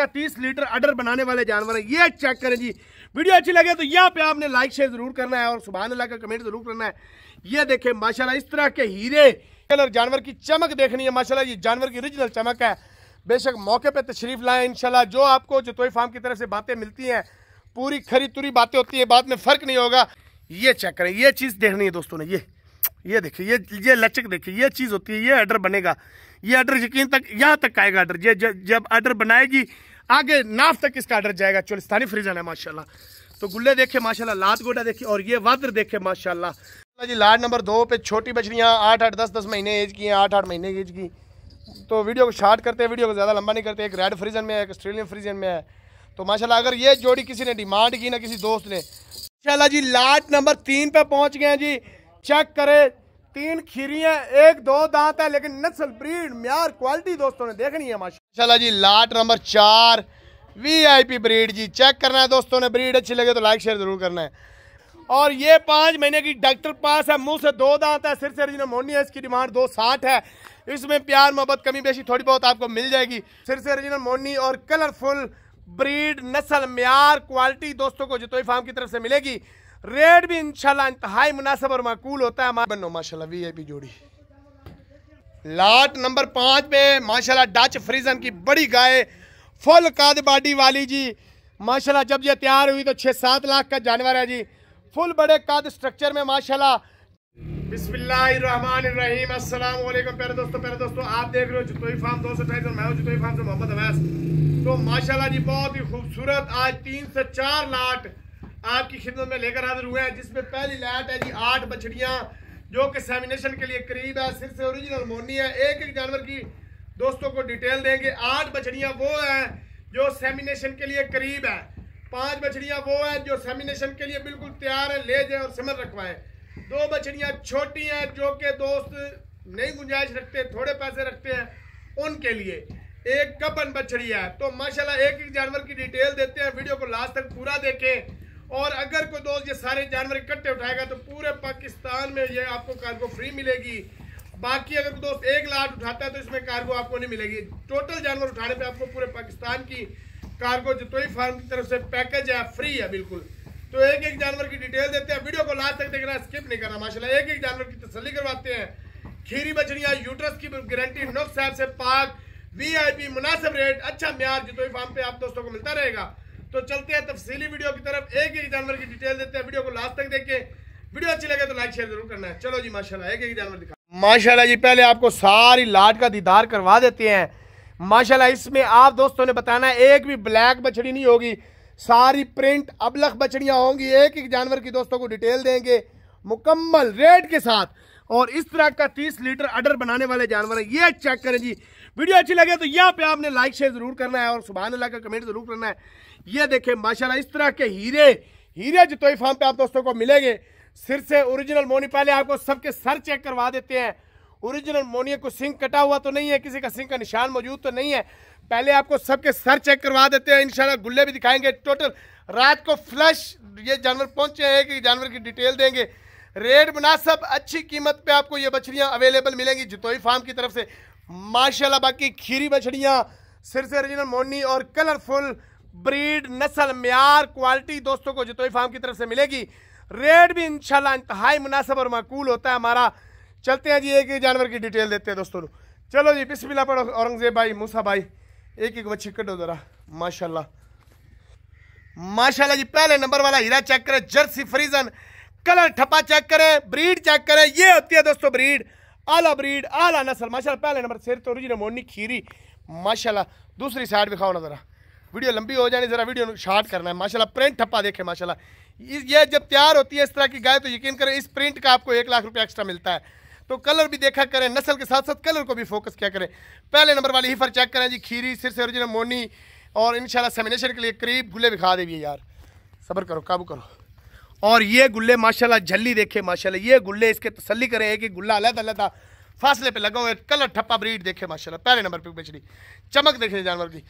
का 30 लीटर अडर बनाने वाले जानवर है ये चेक करें जी वीडियो अच्छी लगे तो यहाँ पे आपने लाइक शेयर जरूर करना है और सुबह अल्लाह का कमेंट जरूर करना है ये देखें माशाल्लाह इस तरह के हीरे कलर जानवर की चमक देखनी है माशाल्लाह ये जानवर की ओरिजिनल चमक है बेशक मौके पर तशरीफ लाएँ इनशाला जो आपको जतोई फार्म की तरफ से बातें मिलती हैं पूरी खरी तुरी बातें होती है बाद में फ़र्क नहीं होगा ये चेक करें ये चीज़ देखनी है दोस्तों ने ये ये देखिए ये ये लचक देखिए ये चीज़ होती है ये आर्डर बनेगा ये आर्डर यकीन तक यहाँ तक आएगा आर्डर ये जब आर्डर बनाएगी आगे नाफ तक इसका आर्डर जाएगा चोलिस्तानी फ्रीजन है माशाल्लाह तो गुल्ले देखे माशाल्लाह लात गोडा देखे और ये वाद्र देखे माशाल्लाह जी लाड नंबर दो पे छोटी बछड़ियाँ आठ आठ दस दस महीने एज की हैं आठ आठ महीने एज की तो वीडियो को शार्ट करते हैं वीडियो को ज़्यादा लंबा नहीं करते एक रेड फ्रीजन में है एक ऑस्ट्रेलियन फ्रीजन में है तो माशाल्लाह अगर ये जोड़ी किसी ने डिमांड की ना किसी दोस्त ने माशाल्लाह जी लाट नंबर तीन पर पहुँच गए हैं जी चेक करें तीन खीरियां एक दो दांत है लेकिन नस्ल ब्रीड म्यार क्वालिटी दोस्तों ने देखनी है माशाल्लाह जी लाट नंबर चार वीआईपी ब्रीड जी चेक करना है दोस्तों ने ब्रीड अच्छी लगे तो लाइक शेयर जरूर करना है और ये पाँच महीने की डॉक्टर पास है मुंह से दो दांत है सिर से रजिनमोनी है इसकी डिमांड दो साठ है इसमें प्यार मोहब्बत कमी बेशी थोड़ी बहुत आपको मिल जाएगी सिर से मोनी और कलरफुल ब्रीड नस्ल म्यार क्वालिटी दोस्तों को जितोई फार्म की तरफ से मिलेगी रेट भी इंशाल्लाह इंतहाई मुनासिब और माकूल होता है हमारे बनो माशाल्लाह आई जोड़ी लाट नंबर पाँच पे माशाल्लाह डच फ्रीजन की बड़ी गाय फुल काद बाडी वाली जी माशाल्लाह जब ये तैयार हुई तो छः सात लाख का जानवर है जी फुल बड़े काद स्ट्रक्चर में माशाल्लाह बिस्मिल्लाहिर्रहमानिर्रहीम अस्सलाम वालेकुम प्यारे दोस्तों प्यारे दोस्तों आप देख रहे हो जुतोई फार्म दो सौ ढाई सौ मैं हूँ जुतोई फार्म से मोहम्मद अवैस तो माशाल्लाह जी बहुत ही खूबसूरत आज तीन से चार लाट आपकी खिदमत में लेकर हाजिर हुए हैं जिसमें पहली लैट है जी आठ बछड़ियाँ जो कि सेमिनेशन के लिए करीब है सिर से ओरिजिनल मोनी है एक एक जानवर की दोस्तों को डिटेल देंगे आठ बछड़ियाँ वो हैं जो सेमिनेशन के लिए करीब है पांच बछड़ियाँ वो हैं जो सेमिनेशन के लिए बिल्कुल तैयार है ले जाए और समर रखवाए दो बछड़ियाँ छोटी हैं जो कि दोस्त नहीं गुंजाइश रखते थोड़े पैसे रखते हैं उनके लिए एक कपन बछड़ी है तो माशाल्लाह एक एक जानवर की डिटेल देते हैं वीडियो को लास्ट तक पूरा देखें और अगर कोई दोस्त ये सारे जानवर इकट्ठे उठाएगा तो पूरे पाकिस्तान में ये आपको कार्गो फ्री मिलेगी बाकी अगर दोस्त एक लाट उठाता है तो इसमें कार्गो आपको नहीं मिलेगी टोटल जानवर उठाने पे आपको पूरे पाकिस्तान की कार्गो जतोई फार्म की तरफ से पैकेज है फ्री है बिल्कुल तो एक एक जानवर की डिटेल देते हैं वीडियो को लास्ट तक देखना स्किप नहीं करना माशाला एक एक जानवर की तसली करवाते हैं खीरी बछड़िया यूट्रस की गारंटी नुस्ख साहब से पाक वी पी मुनासिब रेट अच्छा म्यार जतोई फार्म पे आप दोस्तों को मिलता रहेगा तो चलते हैं तफसीली वीडियो की तरफ एक एक जानवर की डिटेल देते हैं वीडियो को लास्ट तक देखे वीडियो अच्छी लगे तो लाइक शेयर जरूर करना है चलो जी माशा एक एक जानवर दिखा माशाला जी पहले आपको सारी लाट का दीदार करवा देते हैं माशाला इसमें आप दोस्तों ने बताना एक भी ब्लैक बछड़ी नहीं होगी सारी प्रिंट अबलख बछड़ियाँ होंगी एक एक जानवर की दोस्तों को डिटेल देंगे मुकम्मल रेट के साथ और इस तरह का 30 लीटर अडर बनाने वाले जानवर है ये चेक करें जी वीडियो अच्छी लगे तो यहाँ पे आपने लाइक शेयर जरूर करना है और सुबह अल्लाह का कमेंट जरूर करना है ये देखें माशाल्लाह इस तरह के हीरे हीरे जतोई फार्म पे आप दोस्तों को मिलेंगे सिर से ओरिजिनल मोनी पहले आपको सबके सर चेक करवा देते हैं ओरिजिनल मोनी को सिंह कटा हुआ तो नहीं है किसी का सिंह का निशान मौजूद तो नहीं है पहले आपको सबके सर चेक करवा देते हैं इन गुल्ले भी दिखाएंगे टोटल रात को फ्लश ये जानवर पहुंचे हैं कि जानवर की डिटेल देंगे रेट मुनासब अच्छी कीमत पे आपको ये बछड़ियाँ अवेलेबल मिलेंगी जितोई फार्म की तरफ से माशाल्लाह बाकी खीरी बछड़ियाँ सिर से ओरिजिनल मोनी और कलरफुल ब्रीड नस्ल मैार क्वालिटी दोस्तों को जितोई फार्म की तरफ से मिलेगी रेट भी इंशाल्लाह इंतहाई मुनासब और मकूल होता है हमारा चलते हैं जी एक ही जानवर की डिटेल देते हैं दोस्तों चलो जी बिस्मिल्लाह पढ़ो औरंगजेब भाई मूसा भाई एक एक बच्ची कटो जरा माशाल्लाह माशाल्लाह जी पहले नंबर वाला हीरा चेक करें जर्सी फ्रीजन कलर ठप्पा चेक करें ब्रीड चेक करें ये होती है दोस्तों ब्रीड आला ब्रीड आला नस्ल माशाल्लाह पहले नंबर सिर तो ने मोड़नी खीरी माशाल्लाह दूसरी साइड दिखाओ ना जरा वीडियो लंबी हो जानी ज़रा वीडियो शॉर्ट करना है माशाल्लाह प्रिंट ठप्पा देखें माशाल्लाह ये जब तैयार होती है इस तरह की गाय तो यकीन करें इस प्रिंट का आपको एक लाख रुपया एक्स्ट्रा मिलता है तो कलर भी देखा करें नस्ल के साथ साथ कलर को भी फोकस किया करें पहले नंबर वाली हीफर चेक करें जी खीरी सिर से ओरिजिनल मोनी और इन सेमिनेशन के लिए करीब गुले दिखा देवी यार सब्र करो काबू करो और ये गुल्ले माशाला झल्ली देखे माशा ये गुल्ले इसके तसली करें कि गुल्ला अलग अलग फासले पे लगा हुआ है कलर ठप्पा ब्रीड देखे माशाल्लाह पहले नंबर पे बेचनी चमक देखे जानवर की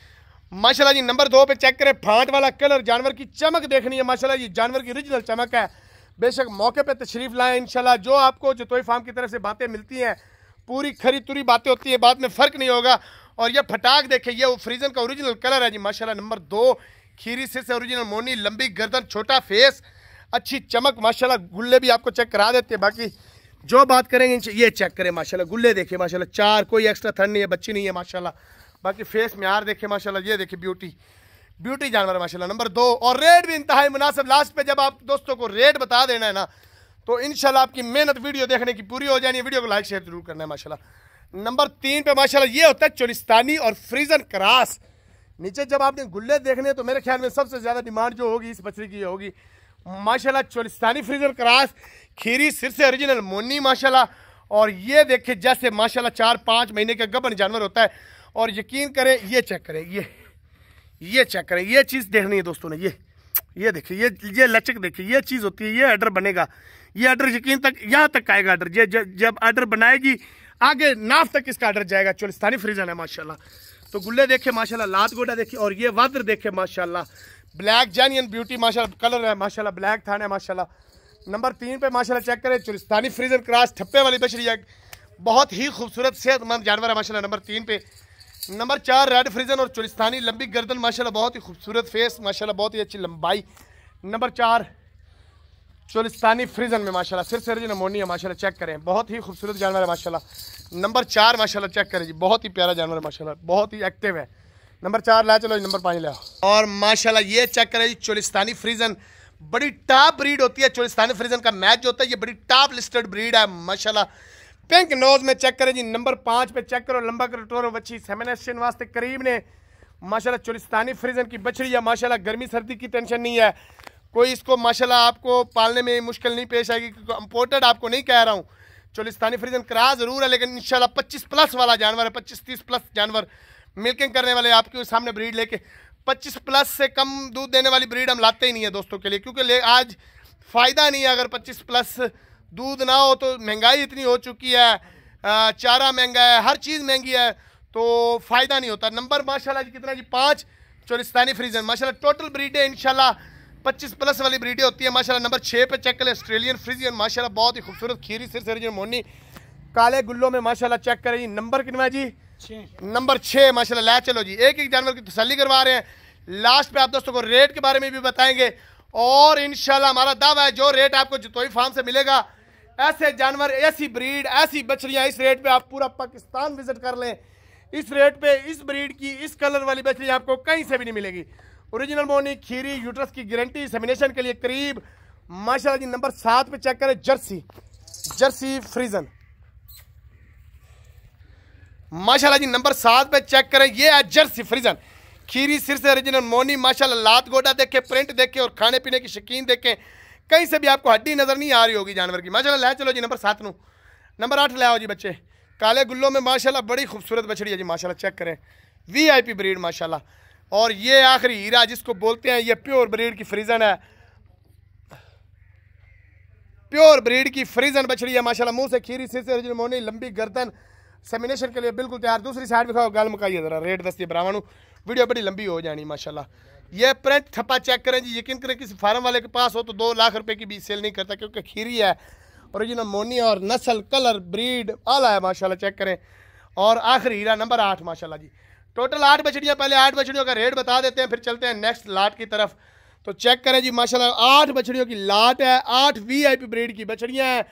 माशाल्लाह जी नंबर दो पे चेक करें फांट वाला कलर जानवर की चमक देखनी है माशाल्लाह जी जानवर की रिजनल चमक है बेशक मौके पे तशरीफ़ लाएँ शाला जो आपको जतोई फार्म की तरफ से बातें मिलती हैं पूरी खरी तुरी बातें होती है बाद में फ़र्क नहीं होगा और यह फटाक देखें यह फ्रीजन का ओरिजिनल कलर है जी माशाला नंबर दो खीरी से ओरिजिनल मोनी लंबी गर्दन छोटा फेस अच्छी चमक माशाला गुल्ले भी आपको चेक करा देते हैं बाकी जो बात करेंगे ये चेक करें माशाल्लाह गुल्ले देखिए माशाल्लाह चार कोई एक्स्ट्रा थन नहीं है बच्ची नहीं है माशाल्लाह बाकी फेस में यार देखे माशाल्लाह ये देखे ब्यूटी ब्यूटी जानवर माशाल्लाह नंबर दो और रेट भी इंतहा मुनासिब लास्ट पे जब आप दोस्तों को रेट बता देना है ना तो इन आपकी मेहनत वीडियो देखने की पूरी हो जानी वीडियो को लाइक शेयर जरूर करना है माशाला नंबर तीन पे माशाला ये होता है चोलिस्तानी और फ्रीजन क्रास नीचे जब आपने गुल्ले देखने तो मेरे ख्याल में सबसे ज़्यादा डिमांड जो होगी इस मछली की होगी माशाल्लाह चोलिस्तानी फ्रीजन क्रास खीरी सिर से ओरिजिनल मोनी माशाल्लाह और ये देखे जैसे माशाल्लाह चार पाँच महीने का गबन जानवर होता है और यकीन करें ये चेक करें ये ये चेक करें ये चीज़ देखनी है दोस्तों ने ये ये देखिए ये ये लचक देखिए ये चीज़ होती है ये आर्डर बनेगा ये आर्डर यकीन तक यहाँ तक आएगा आर्डर ये जब आर्डर बनाएगी आगे नाफ तक इसका आर्डर जाएगा चोलिस्तानी फ्रीजन है माशाला तो गुल्ले देखे माशाल्लाह लात गोडा देखे और ये वादर देखे माशाल्लाह ब्लैक जैनियन ब्यूटी माशाल्लाह कलर है माशाल्लाह ब्लैक थाना है माशाल्लाह नंबर तीन पे माशाल्लाह चेक करें चुलिस्तानी फ्रीजन क्रास ठप्पे वाली बछड़ी है बहुत ही खूबसूरत सेहतमंद जानवर है माशाल्लाह नंबर तीन पे नंबर चार रेड फ्रिजन और चुलिस्तानी लंबी गर्दन माशाल्लाह बहुत ही खूबसूरत फेस माशाल्लाह बहुत ही अच्छी लंबाई नंबर चार चुलिस्तानी फ्रिजन में माशाल्लाह सिर से नमोनी है माशाल्लाह चेक करें बहुत ही खूबसूरत जानवर है माशाल्लाह नंबर चार माशाल्लाह चेक करें जी बहुत ही प्यारा जानवर है माशा बहुत ही एक्टिव है नंबर चार ला चलो नंबर पाँच ला और माशाला ये चेक करें जी चोलिस्तानी फ्रिजन बड़ी टॉप ब्रीड होती है चोलिस्तानी फ्रिजन का मैच होता है ये बड़ी टॉप लिस्टेड ब्रीड है माशाल्लाह पिंक नोज में चेक करें जी नंबर पाँच पे चेक करो लंबा करो टोरो बच्ची सेमिनेशन वास्ते करीब ने माशाल्लाह चुलिस्तानी फ्रीजन की बछड़ी है माशाल्लाह गर्मी सर्दी की टेंशन नहीं है कोई इसको माशाल्लाह आपको पालने में मुश्किल नहीं पेश आएगी क्योंकि इम्पोर्टेड आपको नहीं कह रहा हूँ चुलिस्तानी फ्रीजन करा ज़रूर है लेकिन इन पच्चीस प्लस वाला जानवर है पच्चीस तीस प्लस जानवर मिल्किंग करने वाले आपके सामने ब्रीड लेके पच्चीस प्लस से कम दूध देने वाली ब्रीड हम लाते ही नहीं है दोस्तों के लिए क्योंकि ले आज फ़ायदा नहीं है अगर पच्चीस प्लस दूध ना हो तो महंगाई इतनी हो चुकी है चारा महंगा है हर चीज़ महंगी है तो फ़ायदा नहीं होता नंबर माशाल्लाह जी कितना जी पाँच चोलिस्तानी फ्रीजन माशाल्लाह टोटल ब्रीडें इनशाला 25 प्लस वाली ब्रीडें होती है माशाल्लाह नंबर छः पे चेक करें ऑस्ट्रेलियन फ्रीजियन माशाल्लाह बहुत ही खूबसूरत खीरी सिर सिर मोनी काले गुल्लों में माशा चेक करें जी नंबर कितना जी नंबर छः माशा ला चलो जी एक एक जानवर की तसली करवा रहे हैं लास्ट पे आप दोस्तों को रेट के बारे में भी बताएंगे और इन हमारा दावा है जो रेट आपको जितोई फार्म से मिलेगा ऐसे जानवर ऐसी ब्रीड ऐसी बछड़ियाँ इस रेट पे आप पूरा पाकिस्तान विज़िट कर लें इस रेट पे इस ब्रीड की इस कलर वाली बछड़ी आपको कहीं से भी नहीं मिलेगी ओरिजिनल मोनी खीरी यूट्रस की गारंटी सेमिनेशन के लिए करीब माशाल्लाह जी नंबर सात पे चेक करें जर्सी जर्सी फ्रीजन माशाला जी नंबर सात पे चेक करें ये है जर्सी फ्रीजन खीरी सिर से ओरिजिनल मोनी माशाला लात गोडा देखे प्रिंट देखे और खाने पीने की शकीन देखें कहीं से भी आपको हड्डी नज़र नहीं आ रही होगी जानवर की माशा लै चलो जी नंबर सात नू नंबर आठ लाओ जी बच्चे काले गुल्लो में माशाल्लाह बड़ी खूबसूरत बछड़ी है जी माशाल्लाह चेक करें वीआईपी ब्रीड माशाल्लाह और ये आखिरी हीरा जिसको बोलते हैं ये प्योर ब्रीड की फ्रीज़न है प्योर ब्रीड की फ्रीजन बछड़ी है माशाल्लाह मुंह से खीरी सिर से मोनी लंबी गर्दन सेमिनेशन के लिए बिल्कुल तैयार दूसरी साइड दिखाओ गाल मुकाइए ज़रा रेट दस्ती बरावानू वीडियो बड़ी लंबी हो जानी माशाला ये प्रिंट थप्पा चेक करें जी यकीन करें किसी फार्म वाले के पास हो तो दो लाख रुपए की भी सेल नहीं करता क्योंकि खीरी है ओरिजिनल मोनी और नस्ल कलर ब्रीड आला है माशाल्लाह चेक करें और आखिरी हीरा नंबर आठ माशाल्लाह जी टोटल आठ बछड़ियाँ पहले आठ बछड़ियों का रेट बता देते हैं फिर चलते हैं नेक्स्ट लाट की तरफ तो चेक करें जी माशा आठ बछड़ियों की लाट है आठ वी ब्रीड की बछड़ियाँ हैं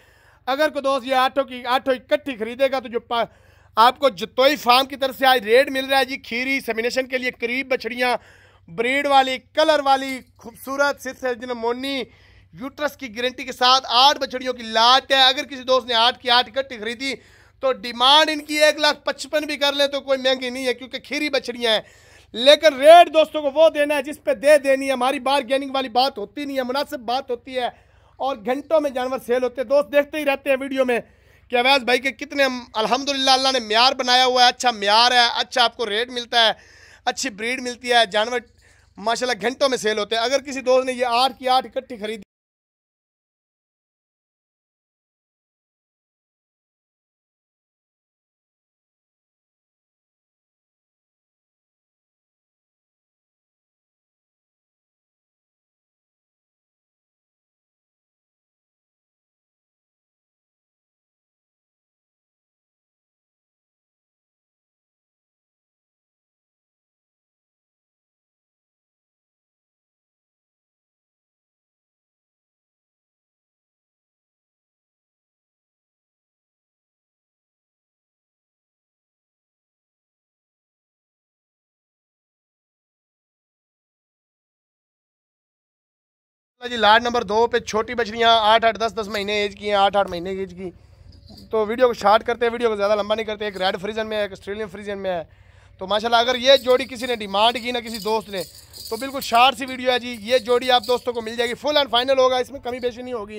अगर को दोस्त ये आठों की आठों इकट्ठी खरीदेगा तो जो आपको जतोई फार्म की तरफ से आज रेट मिल रहा है जी खीरी सेमिनेशन के लिए करीब बछड़ियाँ ब्रीड वाली कलर वाली खूबसूरत सिर्फ मोनी यूट्रस की गारंटी के साथ आठ बछड़ियों की लाट है अगर किसी दोस्त ने आठ की आठ इकट्ठी खरीदी तो डिमांड इनकी एक लाख पचपन भी कर ले तो कोई महंगी नहीं है क्योंकि खीरी बछड़ियाँ हैं लेकिन रेट दोस्तों को वो देना है जिस पे दे देनी है हमारी बार गेनिंग वाली बात होती नहीं है मुनासिब बात होती है और घंटों में जानवर सेल होते हैं दोस्त देखते ही रहते हैं वीडियो में कि अवैस भाई के कितने अलहमदिल्ला अल्लाह ने म्यार बनाया हुआ है अच्छा म्यार है अच्छा आपको रेट मिलता है अच्छी ब्रीड मिलती है जानवर माशाल्लाह घंटों में सेल होते हैं अगर किसी दोस्त ने ये आठ की आठ इकट्ठी खरीदी जी लार्ड नंबर दो पे छोटी बछड़ियाँ आठ आठ दस दस महीने एज की हैं आठ आठ महीने की एज की तो वीडियो को शार्ट करते हैं वीडियो को ज़्यादा लंबा नहीं करते एक रेड फ्रीजन में है एक ऑस्ट्रेलियन फ्रीजन में है तो माशाल्लाह अगर ये जोड़ी किसी ने डिमांड की ना किसी दोस्त ने तो बिल्कुल शार्ट सी वीडियो है जी ये जोड़ी आप दोस्तों को मिल जाएगी फुल एंड फाइनल होगा इसमें कमी पेशी नहीं होगी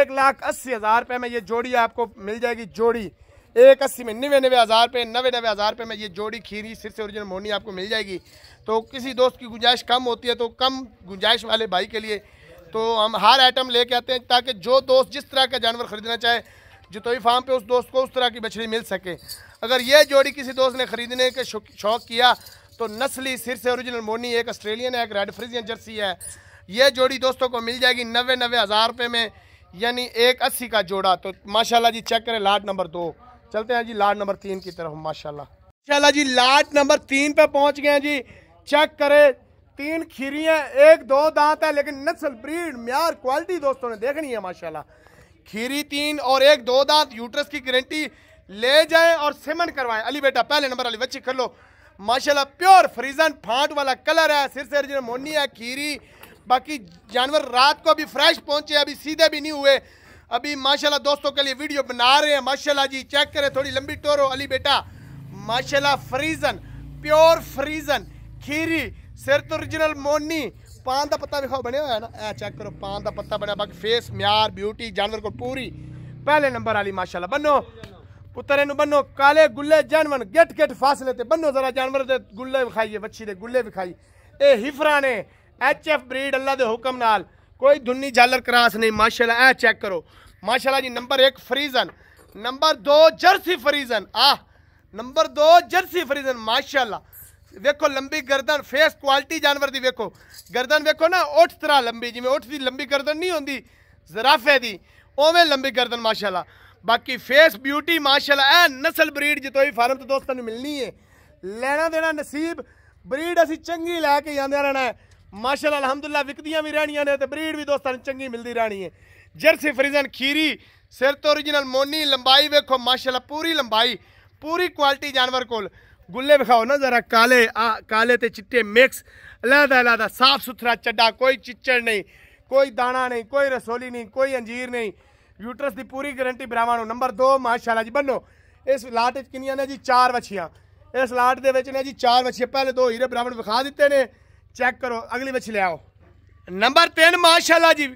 एक लाख अस्सी हज़ार रुपये में ये जोड़ी आपको मिल जाएगी जोड़ी एक अस्सी में नवे नवे हज़ार रुपये नवे नवे हज़ार रुपये में ये जोड़ी खीरी सिर से ओरिजिनल मोहनी आपको मिल जाएगी तो किसी दोस्त की गुंजाइश कम होती है तो कम गुंजाइश वाले भाई के लिए तो हम हर आइटम लेके आते हैं ताकि जो दोस्त जिस तरह का जानवर ख़रीदना चाहे जतोई फार्म पर उस दोस्त को उस तरह की मछली मिल सके अगर ये जोड़ी किसी दोस्त ने ख़रीदने के शौक़ किया तो नस्ली सिर से ओरिजिनल मोनी एक ऑस्ट्रेलियन है एक रेड फ्रिजियन जर्सी है ये जोड़ी दोस्तों को मिल जाएगी नबे नबे हज़ार रुपये में यानी एक अस्सी का जोड़ा तो माशाल्लाह जी चेक करें लाट नंबर दो चलते हैं जी लाट नंबर तीन की तरफ माशाल्लाह माशाल्लाह जी लाट नंबर तीन पे पहुंच गए जी चेक करें तीन खीरियाँ एक दो दांत है लेकिन नस्ल ब्रीड म्यार क्वालिटी दोस्तों ने देखनी है माशाल्लाह खीरी तीन और एक दो दांत यूट्रस की गारंटी ले जाए और सिमन करवाएं अली बेटा पहले नंबर अली बच्ची कर लो माशाल्लाह प्योर फ्रीजन फाट वाला कलर है सिर से मोनी है खीरी बाकी जानवर रात को अभी फ्रेश पहुंचे अभी सीधे भी नहीं हुए अभी माशाल्लाह दोस्तों के लिए वीडियो बना रहे हैं माशाल्लाह जी चेक करें थोड़ी लंबी टोरो अली बेटा माशाल्लाह फ्रीजन प्योर फ्रीजन खीरी सिर तो ओरिजिनल मोनी पान का पत्ता दिखाओ बने हुआ है ना ए चेक करो पान का पत्ता बने बाकी फेस म्यार ब्यूटी जानवर को पूरी पहले नंबर वाली माशाल्लाह बनो पुत्र बनो काले गुले जानवर गेट गेट फासले ते बनो जरा जानवर दे गुले विखाइए बच्ची के गुले विखाइए ए हिफरा ने एच एफ ब्रीड अल्लाह के हुक्म कोई दुनी झालर क्रास नहीं माशाल्लाह ए चेक करो माशाल्लाह जी नंबर एक फ्रीजन नंबर दो जर्सी फ्रीजन आह नंबर दो जर्सी फ्रीजन माशाल्लाह देखो लंबी गर्दन फेस क्वालिटी जानवर की देखो गर्दन देखो ना उठ तरह लंबी जिम्मे उठ की लंबी गर्दन नहीं होंगी जराफे की उमें लंबी गर्दन माशाला बाकी फेस ब्यूटी माशाला ए नस्ल ब्रीड जितोई फार्म तो दोस्तों मिलनी है लेना देना नसीब ब्रीड असी चंगी लैके जाते रहना है ਮਾਸ਼ਾਅੱਲਾ ਅਲਹਮਦੁਲਿਲਾ ਵਿਕਦੀਆਂ ਵੀ ਰਹਿਣੀਆਂ ਨੇ ਤੇ ਬਰੀਡ ਵੀ ਦੋਸਤਾਂ ਨੂੰ ਚੰਗੀ ਮਿਲਦੀ ਰਹਿਣੀ ਹੈ ਜਰਸੀ ਫਰੀਜ਼ਨ ਖੀਰੀ ਸਿਰ ਤੋਂ origignal ਮੋਨੀ ਲੰਬਾਈ ਵੇਖੋ ਮਾਸ਼ਾਅੱਲਾ ਪੂਰੀ ਲੰਬਾਈ ਪੂਰੀ ਕੁਆਲਿਟੀ ਜਾਨਵਰ ਕੋਲ ਗੁੱਲੇ ਵਿਖਾਓ ਨਾ ਜ਼ਰਾ ਕਾਲੇ ਆ ਕਾਲੇ ਤੇ ਚਿੱਟੇ ਮਿਕਸ ਅਲੱਗ ਅਲੱਗ ਸਾਫ ਸੁਥਰਾ ਚੱਡਾ ਕੋਈ ਚਿੱਚੜ ਨਹੀਂ ਕੋਈ ਦਾਣਾ ਨਹੀਂ ਕੋਈ ਰਸੋਲੀ ਨਹੀਂ ਕੋਈ ਅੰਜੀਰ ਨਹੀਂ ਯੂਟਰਸ ਦੀ ਪੂਰੀ ਗਾਰੰਟੀ ਬਰਾਵਾਂ ਨੂੰ ਨੰਬਰ 2 ਮਾਸ਼ਾਅੱਲਾ ਜੀ ਬੰਨੋ ਇਸ ਲਾਟ ਵਿੱਚ ਕਿੰਨੀਆਂ ਨੇ ਜੀ ਚਾਰ ਵਛੀਆਂ ਇਸ ਲਾਟ ਦੇ ਵਿੱਚ ਨੇ ਜੀ ਚਾਰ ਵਛੀਆਂ ਪਹਿਲੇ ਦੋ ਹੀਰੇ ਬਰਾਵਣ ਵਿਖਾ ਦਿੱਤੇ ਨੇ चेक करो अगली मछली आओ नंबर तीन माशाला जी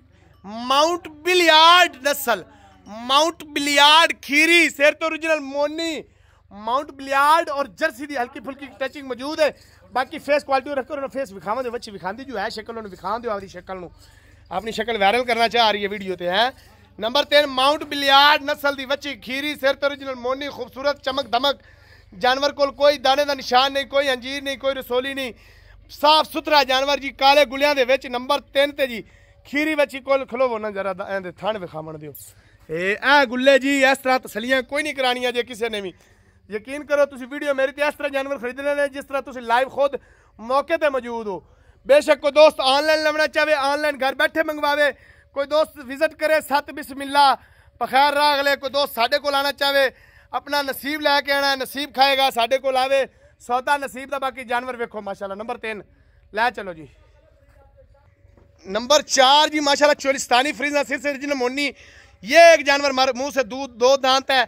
माउंट बिलियार्ड नस्ल माउंट बिलियार्ड खीरी शेर तो ओरिजिनल मोनी माउंट बिलियार्ड और जर्सी दी हल्की फुल्की टचिंग मौजूद है बाकी फेस क्वालिटी रखो उन्होंने फेस विखाव दे बच्ची विखादी जो है शक्ल उन्होंने विखा दो अपनी शक्ल अपनी शक्ल वायरल करना चाह रही है वीडियो ते है नंबर तीन माउंट बिलियार्ड नस्ल की बच्ची खीरी सिर तो ओरिजिनल मोनी खूबसूरत चमक दमक जानवर कोई दाने का निशान नहीं कोई अंजीर नहीं कोई रसोली नहीं ਸਾਫ ਸੁਥਰਾ ਜਾਨਵਰ ਜੀ ਕਾਲੇ ਗੁਲਿਆਂ ਦੇ ਵਿੱਚ ਨੰਬਰ 3 ਤੇ ਜੀ ਖੀਰੀ ਵਿੱਚ ਹੀ ਕੋਲ ਖਲੋਵੋ ਨਾ ਜਰਾ ਐਂ ਦੇ ਥਣ ਵਿਖਾਵਣ ਦਿਓ ਇਹ ਐ ਗੁੱਲੇ ਜੀ ਇਸ ਤਰ੍ਹਾਂ ਤਸਲੀਆਂ ਕੋਈ ਨਹੀਂ ਕਰਾਣੀਆਂ ਜੇ ਕਿਸੇ ਨੇ ਵੀ ਯਕੀਨ ਕਰੋ ਤੁਸੀਂ ਵੀਡੀਓ ਮੇਰੀ ਤੇ ਇਸ ਤਰ੍ਹਾਂ ਜਾਨਵਰ ਖਰੀਦਣੇ ਨੇ ਜਿਸ ਤਰ੍ਹਾਂ ਤੁਸੀਂ ਲਾਈਵ ਖੁਦ ਮੌਕੇ ਤੇ ਮੌਜੂਦ ਹੋ ਬੇਸ਼ੱਕ ਕੋ ਦੋਸਤ ਆਨਲਾਈਨ ਲੈਣਾ ਚਾਵੇ ਆਨਲਾਈਨ ਘਰ ਬੈਠੇ ਮੰਗਵਾਵੇ ਕੋਈ ਦੋਸਤ ਵਿਜ਼ਿਟ ਕਰੇ ਸਤ ਬਿਸਮਿਲ੍ਲਾ ਬਖੈਰ ਰਾਗਲੇ ਕੋ ਦੋਸਤ ਸਾਡੇ ਕੋਲ ਆਣਾ ਚਾਵੇ ਆਪਣਾ ਨਸੀਬ ਲੈ ਕੇ ਆਣਾ ਨਸੀਬ ਖਾਏਗਾ ਸਾਡੇ ਕੋਲ ਆਵੇ सौदा नसीब का बाकी जानवर वेखो माशाला नंबर तीन लै चलो जी नंबर चार जी माशाला चोलिस्तानी फ्रीज सिर से रिजिन मोनी ये एक जानवर मुंह से दूध दो दांत है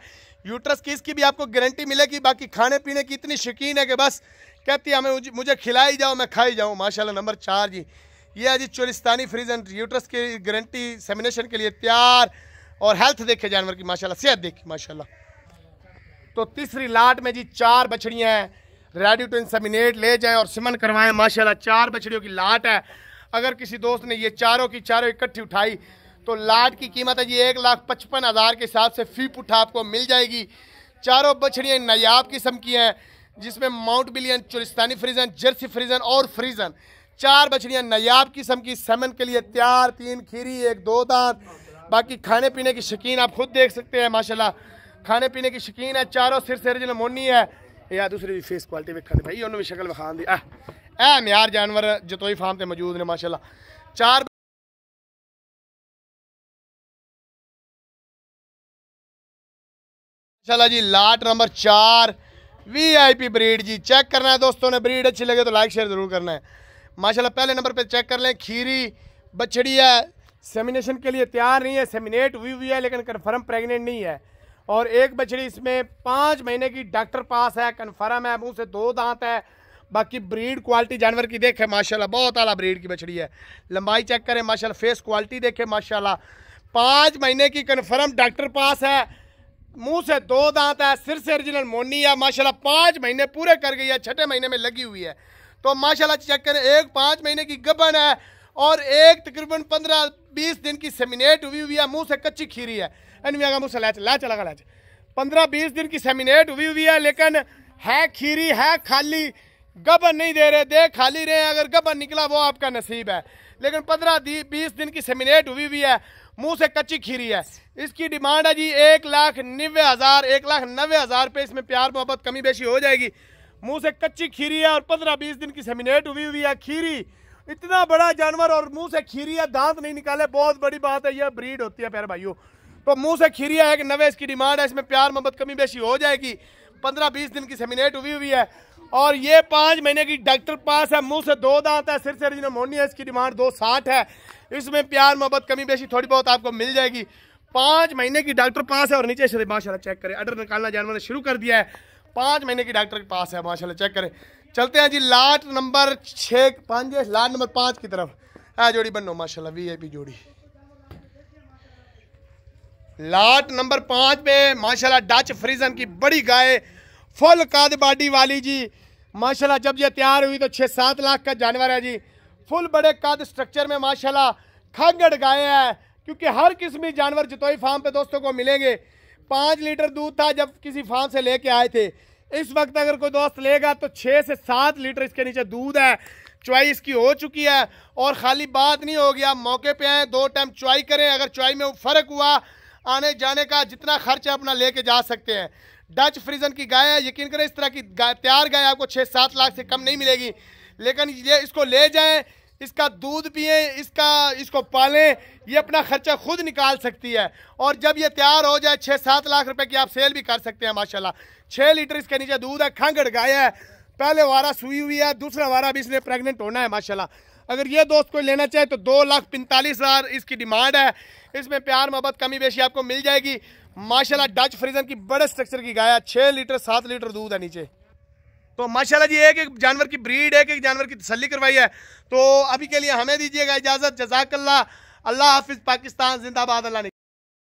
यूट्रस की इसकी भी आपको गारंटी मिलेगी बाकी खाने पीने की इतनी शौकीन है कि बस कहती है हमें मुझे खिलाई जाओ मैं खाई जाऊँ माशाला नंबर चार जी ये है जी चोलिस्तानी फ्रीज एंड यूट्रस की गारंटी सेमिनेशन के लिए तैयार और हेल्थ देखे जानवर की माशाला सेहत देखी माशाला तो तीसरी लाट में जी चार बछड़ियाँ हैं रेडी टू इंसमिनेट ले जाएं और सिमन करवाएं माशाल्लाह चार बछड़ियों की लाट है अगर किसी दोस्त ने ये चारों की चारों इकट्ठी उठाई तो लाट की कीमत है जी एक लाख पचपन हज़ार के हिसाब से फी पुठा आपको मिल जाएगी चारों बछड़ियाँ नायाब किस्म की हैं जिसमें Montbeliarde Cholistani Friesian Jersey Friesian और फ्रीजन चार बछड़ियाँ नायाब किस्म की सेमन के लिए तैयार तीन खीरी एक दो दांत बाकी खाने पीने की शौकीन आप खुद देख सकते हैं माशाल्लाह खाने पीने की शौकीन है चारों सिर से मोनी है या दूसरी फेस क्वालिटी ਵੇਖਣ ਭਾਈ उन्होंने ਵੀ ਸ਼ਕਲ ਵਿਖਾਣ ਦੀ है ਇਹ जानवर जतोई फार्म ਫਾਰਮ मौजूद ने ਨੇ चार माशाला जी लाट नंबर चार वी आई पी ब्रीड जी चेक करना है दोस्तों ने ब्रीड अच्छी लगे तो लाइक शेयर ज़रूर करना है माशाल्लाह पहले नंबर पर चेक कर लें खीरी बछड़ी है सेमिनेशन के लिए तैयार नहीं है सेमिनेट हुई हुई है लेकिन कन्फर्म प्रेगनेंट नहीं है और एक बछड़ी इसमें पाँच महीने की डॉक्टर पास है कन्फर्म है मुँह से दो दांत है बाकी ब्रीड क्वालिटी जानवर की देखे माशाल्लाह बहुत आला ब्रीड की बछड़ी है लंबाई चेक करें माशाल्लाह फेस क्वालिटी देखे माशाल्लाह पाँच महीने की कन्फर्म डॉक्टर पास है मुंह से दो दांत है सिर से ओरिजिनल मोनी है माशाल्लाह पाँच महीने पूरे कर गई है छठे महीने में लगी हुई है तो माशाला चेक करें एक पाँच महीने की गबन है और एक तकरीबन पंद्रह बीस दिन की सेमिनेट हुई हुई है मुंह से कच्ची खीरी है मुंह से लैच लैच लगा लैच पंद्रह बीस दिन की सेमिनेट हुई हुई है लेकिन है खीरी है खाली गबन नहीं दे रहे दे खाली रहे अगर गबन निकला वो आपका नसीब है लेकिन पंद्रह बीस दिन की सेमिनेट हुई हुई है मुंह से कच्ची खीरी है इसकी डिमांड है जी एक लाख नब्बे हज़ार एक लाख नब्बे हज़ार रुपये इसमें प्यार मोहब्बत कमी बेशी हो जाएगी मुंह से कच्ची खीरी है और पंद्रह बीस दिन की सेमिनेट हुई हुई है खीरी इतना बड़ा जानवर और मुंह से खीरिया दांत नहीं निकाले बहुत बड़ी बात है यह ब्रीड होती है प्यारे भाइयों तो मुंह से खीरिया है कि नवे इसकी डिमांड है इसमें प्यार मोहब्बत कमी बेशी हो जाएगी पंद्रह बीस दिन की सेमिनेट हुई हुई है और ये पाँच महीने की डॉक्टर पास है मुंह से दो दांत है सिर से रिजनमोनिया इसकी डिमांड दो साठ है इसमें प्यार मोहब्बत कमी बेशी थोड़ी बहुत आपको मिल जाएगी पाँच महीने की डॉक्टर पास है और नीचे माशाला चेक करें अडर निकालना जानवर ने शुरू कर दिया है पाँच महीने की डॉक्टर के पास है माशाला चेक करें चलते हैं जी लाट नंबर छः पाँच लाट नंबर पाँच की तरफ है जोड़ी बनो माशाल्लाह वीआईपी जोड़ी लाट नंबर पाँच पे माशाल्लाह डच फ्रीजन की बड़ी गाय फुल काद बाडी वाली जी माशाल्लाह जब ये तैयार हुई तो छः सात लाख का जानवर है जी फुल बड़े काद स्ट्रक्चर में माशाल्लाह खंगड़ गाय है क्योंकि हर किस्म जानवर जतोई फार्म पर दोस्तों को मिलेंगे पाँच लीटर दूध था जब किसी फार्म से लेके आए थे इस वक्त अगर कोई दोस्त लेगा तो छः से सात लीटर इसके नीचे दूध है चुवाई इसकी हो चुकी है और खाली बात नहीं होगी आप मौके पे आए दो टाइम चॉई करें अगर चुवाई में फ़र्क हुआ आने जाने का जितना खर्च है अपना लेके जा सकते हैं डच फ्रीजन की गाय है यकीन करें इस तरह की गाय तैयार गाय आपको छः सात लाख से कम नहीं मिलेगी लेकिन ये इसको ले जाएँ इसका दूध पिए इसका इसको पालें ये अपना खर्चा खुद निकाल सकती है और जब ये तैयार हो जाए छः सात लाख रुपए की आप सेल भी कर सकते हैं माशाल्लाह छः लीटर इसके नीचे दूध है खंगड़ गाय है पहले वारा सुई हुई है दूसरा वारा भी इसने प्रेगनेंट होना है माशाल्लाह अगर ये दोस्त कोई लेना चाहे तो दो लाख पैंतालीस हज़ार इसकी डिमांड है इसमें प्यार मोहब्बत कमी बेशी आपको मिल जाएगी माशाल्लाह डच फ्रीजन की बड़े स्ट्रक्चर की गाय है छः लीटर सात लीटर दूध है नीचे तो माशाल्लाह जी एक एक जानवर की ब्रीड एक एक जानवर की तसली करवाई है तो अभी के लिए हमें दीजिएगा इजाज़त जजाकल्ला अल्लाह हाफिज़ पाकिस्तान जिंदाबाद अल्लाह